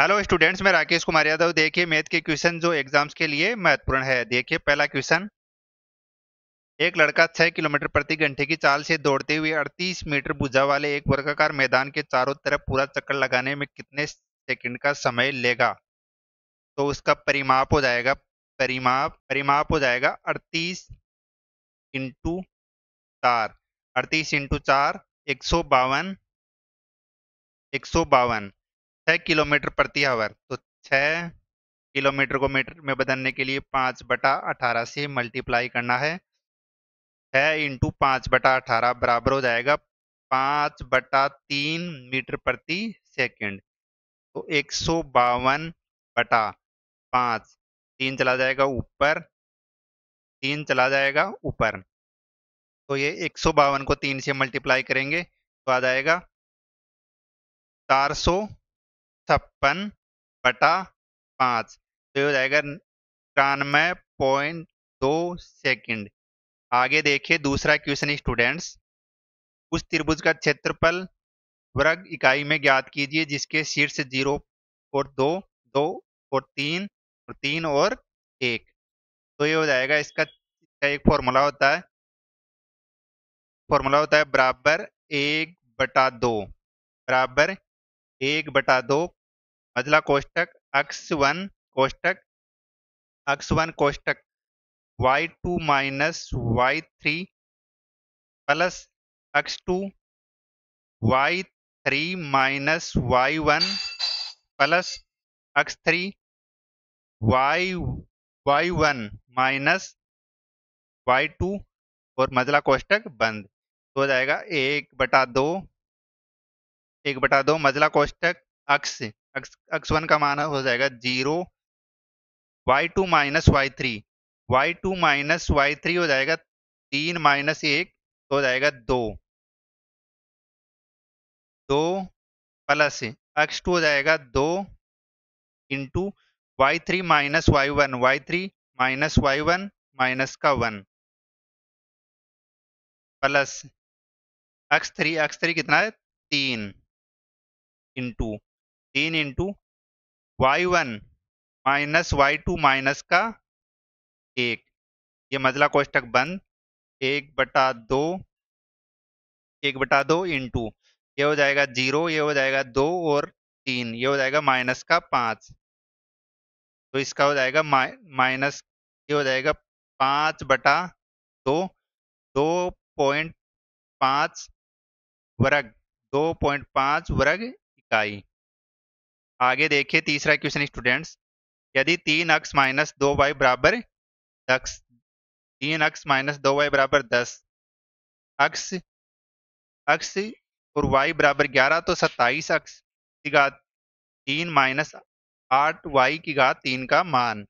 hello students मैं राकेश कुमार यादव देखिए math के क्वेश्चन जो एग्जाम्स के लिए महत्वपूर्ण है देखिए पहला क्वेश्चन एक लड़का 6 किलोमीटर प्रति घंटे की चाल से दौड़ते हुए 38 मीटर भुजा वाले एक वर्गाकार मैदान के चारों तरफ पूरा चक्कर लगाने में कितने सेकंड का समय लेगा तो उसका परिमाप हो जाएगा परिमाप परिमाप हो जाएगा अड़तीस इंटू चार अड़तीस इंटू चार एक सौ बावन एक सौ बावन छह किलोमीटर प्रति आवर तो छह किलोमीटर को मीटर में बदलने के लिए पांच बटा अठारह से मल्टीप्लाई करना है छह इंटू पांच बटा अठारह बराबर हो जाएगा पांच बटा तीन मीटर प्रति सेकंड तो एक सौ बावन बटा पाँच तीन चला जाएगा ऊपर तीन चला जाएगा ऊपर तो ये एक सौ बावन को तीन से मल्टीप्लाई करेंगे तो आ जाएगा चार सौ छप्पन बटा पाँच तो ये हो जाएगा तिरानवे पॉइंट दो सेकेंड आगे देखिए दूसरा क्वेश्चन स्टूडेंट्स उस त्रिभुज का क्षेत्रफल वर्ग इकाई में ज्ञात कीजिए जिसके शीर्ष जीरो और दो दो और तीन और तीन और एक तो ये हो जाएगा इसका इसका एक फॉर्मूला होता है फॉर्मूला होता है बराबर एक बटा दो बराबर एक बटा दो मजला कोष्टक अक्स वन कोष्टक अक्स वन कोष्टक Y two minus Y three plus X two Y three minus Y one plus X three Y Y one minus Y two और मजला कोष्टक बंद तो हो जाएगा एक बटा दो एक बटा दो मजला कोष्टक अक्स अक्स अक्स वन का मान हो जाएगा zero Y two minus Y three Y two minus Y three हो जाएगा तीन माइनस एक हो जाएगा दो दो प्लस एक्स टू हो जाएगा दो into Y three minus Y one Y three minus Y one minus का one plus X three X three कितना है तीन इंटू तीन into Y one minus Y two minus का एक ये मजला कोष्टक बंद एक बटा दो एक बटा दो इंटू ये हो जाएगा जीरो ये हो जाएगा दो और तीन ये हो जाएगा माइनस का पाँच तो इसका हो जाएगा माइनस ये हो जाएगा पाँच बटा दो दो पॉइंट पाँच वर्ग दो पॉइंट पाँच वर्ग इकाई आगे देखिए तीसरा क्वेश्चन स्टूडेंट्स यदि तीन अक्स माइनस दो वाई बराबर दस तीन अक्स माइनस दो वाई बराबर दस अक्स अक्स और वाई बराबर ग्यारह तो सत्ताईस अक्स की घात तीन माइनस आठ वाई की घात तीन का मान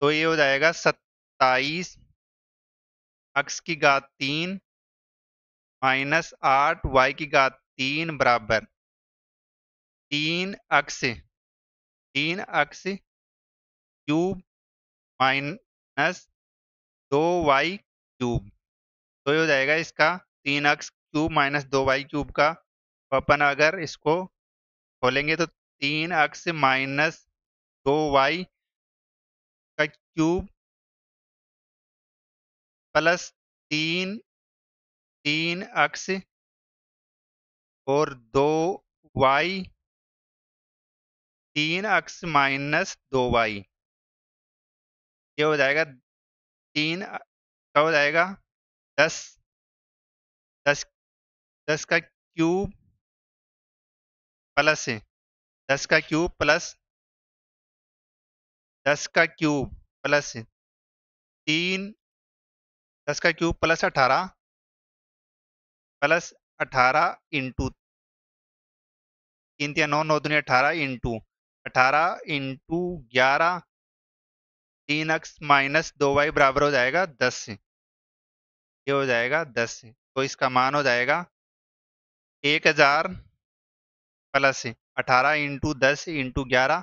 तो ये हो जाएगा सत्ताईस अक्स की घात तीन माइनस आठ वाई की घात तीन बराबर तीन अक्स तीन अक्स क्यूब माइनस दो वाई क्यूब तो ये हो जाएगा इसका तीन अक्स क्यूब माइनस दो वाई क्यूब का तो अपन अगर इसको खोलेंगे तो तीन अक्स माइनस दो वाई का क्यूब प्लस तीन तीन अक्स और दो वाई तीन अक्स माइनस दो वाई ये हो जाएगा तीन क्या हो जाएगा दस दस दस का क्यूब प्लस है दस का क्यूब प्लस दस का क्यूब प्लस तीन दस का क्यूब प्लस अठारह प्लस अठारह इंटू तीन तीन नौ नौ दुनिया अठारह इंटू अठारह इंटू ग्यारह तीन एक्स माइनस दो वाई बराबर हो जाएगा दस से ये हो जाएगा दस से तो इसका मान हो जाएगा एक हजार प्लस अठारह इंटू दस इंटू ग्यारह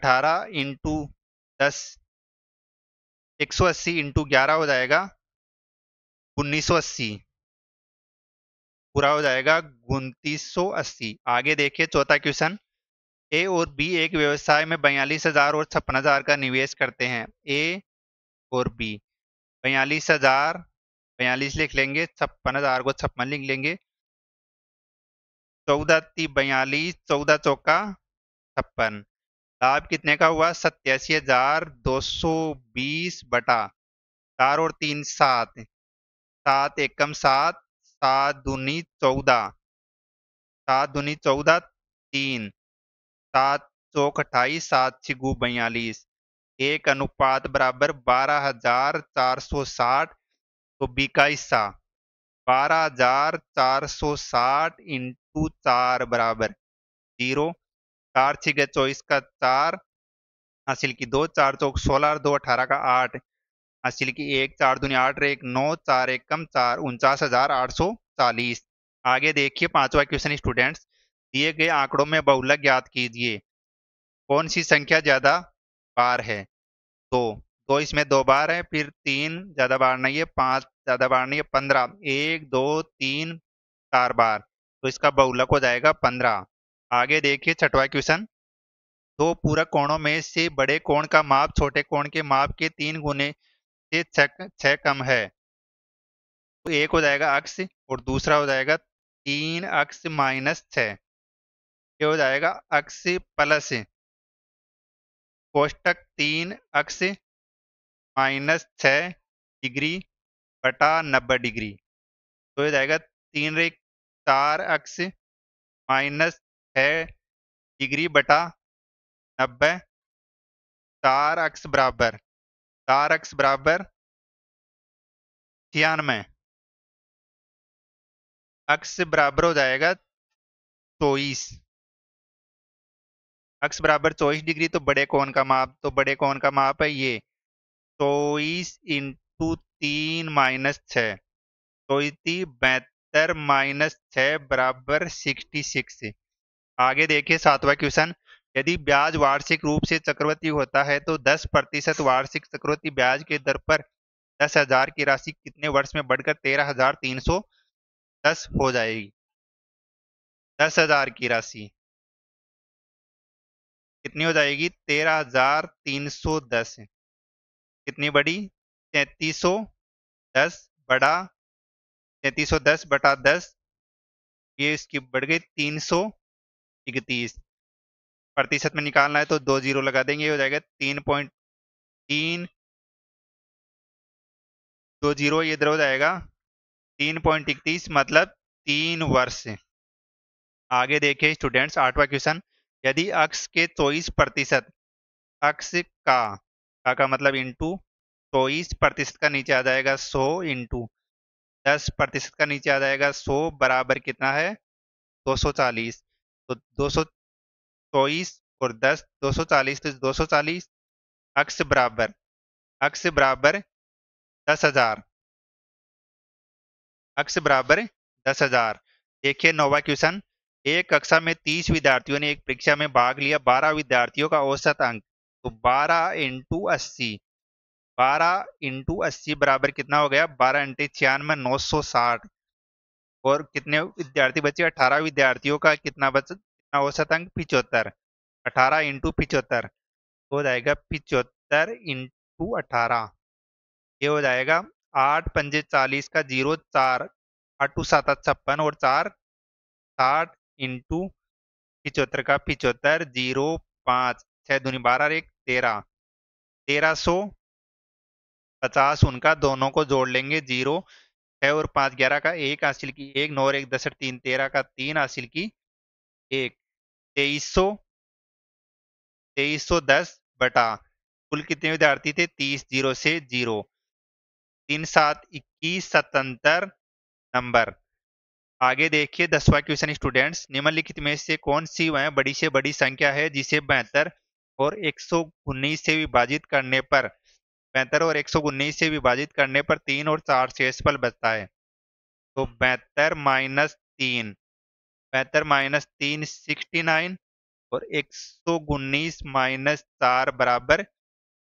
अठारह इंटू दस एक सौ अस्सी इंटू ग्यारह हो जाएगा उन्नीस सौ अस्सी पूरा हो जाएगा उन्तीस सौ अस्सी आगे देखिए चौथा क्वेश्चन ए और बी एक व्यवसाय में बयालीस हजार और छप्पन हजार का निवेश करते हैं ए और बी बयालीस हजार बयालीस लिख लेंगे छप्पन हजार को छप्पन लिख लेंगे चौदह ती बयालीस चौदह चौका छप्पन लाभ कितने का हुआ सत्यासी हजार दो सौ बीस बटा चार और तीन सात सात एकम सात सात दूनी चौदह सात दूनी चौदह तीन सात चौक अट्ठाईस सात छिगु बयालीस एक अनुपात बराबर बारह हजार चार सौ साठ तो हिस्सा बारह हजार चार सौ साठ इंटू चार बराबर जीरो चार छिगे चौबीस का चार हासिल की दो चार चौक सोलह दो अठारह का आठ हासिल की एक चार दुनिया आठ एक नौ चार एक कम चार उनचास हजार आठ सौ चालीस आगे देखिए पांचवा क्वेश्चन स्टूडेंट्स दिए गए आंकड़ों में बहुलक ज्ञात कीजिए कौन सी संख्या ज्यादा बार है दो तो इसमें दो बार है फिर तीन ज्यादा बार नहीं है पांच ज्यादा बार नहीं है पंद्रह एक दो तीन चार बार तो इसका बहुलक हो जाएगा पंद्रह आगे देखिए छठवा क्वेश्चन दो पूरक कोणों में से बड़े कोण का माप छोटे कोण के माप के तीन गुने से छह कम है तो एक हो जाएगा अक्ष और दूसरा हो जाएगा तीन अक्ष माइनस छ ये हो जाएगा अक्स प्लस कोष्टक तीन अक्स माइनस छ डिग्री बटा नब्बे डिग्री तो हो जाएगा तीन रे चार अक्स माइनस छ डिग्री बटा नब्बे चार अक्स बराबर चार अक्स बराबर छियानवे अक्स बराबर हो जाएगा चौबीस अक्स बराबर चौबीस डिग्री तो बड़े कोण का माप तो बड़े कोण का माप है ये चौबीस इंटू तीन माइनस छ चौती बहत्तर माइनस छ बराबर सिक्सटी सिक्स आगे देखिए सातवां क्वेश्चन यदि ब्याज वार्षिक रूप से चक्रवर्ती होता है तो 10 प्रतिशत वार्षिक चक्रवर्ती ब्याज के दर पर दस हजार की राशि कितने वर्ष में बढ़कर तेरह हजार तीन सौ दस हो जाएगी दस हजार की राशि कितनी हो जाएगी तेरह हजार तीन सौ दस कितनी बड़ी तैतीस सौ दस बड़ा तैतीस सौ दस बटा दस ये इसकी बढ़ गई तीन सौ इकतीस प्रतिशत में निकालना है तो दो जीरो लगा देंगे हो जाएगा तीन पॉइंट तीन दो जीरो ये इधर हो जाएगा तीन पॉइंट इकतीस मतलब तीन वर्ष आगे देखे स्टूडेंट्स आठवां क्वेश्चन यदि अक्स के चौबीस प्रतिशत अक्स का का, का मतलब इंटू चौबीस प्रतिशत का नीचे आ जाएगा सो इंटू दस प्रतिशत का नीचे आ जाएगा सो बराबर कितना है दो सौ चालीस तो दो सौ चौबीस और दस दो सौ चालीस तो दो सौ चालीस अक्स बराबर अक्स बराबर दस हजार अक्स बराबर दस हजार देखिए नोवा क्वेश्चन एक कक्षा में तीस विद्यार्थियों ने एक परीक्षा में भाग लिया बारह विद्यार्थियों का औसत अंक तो बारह इंटू अस्सी बारह इंटू अस्सी बराबर कितना हो गया बारह इंटे छियानवे नौ सौ साठ और कितने विद्यार्थी बचे अठारह विद्यार्थियों का कितना बच कितना औसत अंक पिचहत्तर अठारह इंटू पिचहत्तर हो जाएगा पिचहत्तर इंटू अठारह ये हो जाएगा आठ पंजे चालीस का जीरो चार आठ टू सात छप्पन और चार साठ इंटू पिचहत्तर का पिचहत्तर जीरो पाँच छः दूनी बारह एक तेरह तेरह सौ पचास उनका दोनों को जोड़ लेंगे जीरो छः और पाँच ग्यारह का एक हासिल की एक नौ और एक दसठ तीन तेरह का तीन हासिल की एक तेईस सौ तेईस सौ दस बटा कुल कितने विद्यार्थी थे तीस जीरो से जीरो तीन सात इक्कीस सतहत्तर नंबर आगे देखिए दसवा क्वेश्चन स्टूडेंट्स निम्नलिखित में से कौन सी वह बड़ी से बड़ी संख्या है जिसे बेहतर और एक से विभाजित करने पर बेहतर और एक से विभाजित करने पर तीन और चार शेषफल बचता है तो बेहतर माइनस तीन बेहतर माइनस तीन सिक्सटी नाइन और एक सौ उन्नीस माइनस चार बराबर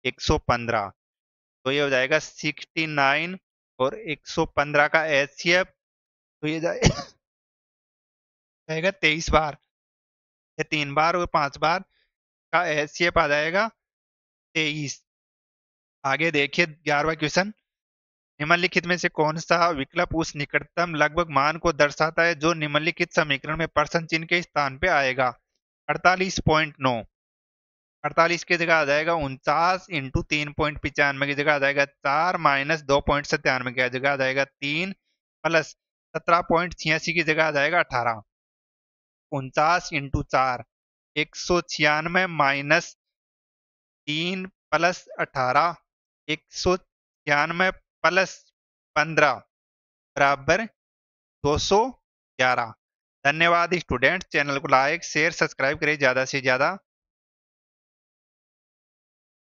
एक सौ पंद्रह तो ये हो जाएगा सिक्सटी नाइन और एक सौ पंद्रह का एच सी एफ तो ये जाए रहेगा तेईस बार या तीन बार और पांच बार का एच आ जाएगा तेईस आगे देखिए ग्यारहवा क्वेश्चन निम्नलिखित में से कौन सा विकल्प उस निकटतम लगभग मान को दर्शाता है जो निम्नलिखित समीकरण में प्रश्न चिन्ह के स्थान पर आएगा अड़तालीस पॉइंट नौ अड़तालीस की जगह आ जाएगा उनचास इंटू तीन पॉइंट पिचानवे की जगह आ जाएगा चार माइनस दो पॉइंट सत्तानवे की जगह आ जाएगा तीन प्लस सत्रह पॉइंट छियासी की जगह आ जाएगा अठारह उनचास इंटू चार एक सौ छियानवे माइनस तीन प्लस अठारह एक सौ छियानवे प्लस पंद्रह बराबर दो सौ ग्यारह धन्यवाद स्टूडेंट चैनल को लाइक शेयर सब्सक्राइब करें ज़्यादा से ज़्यादा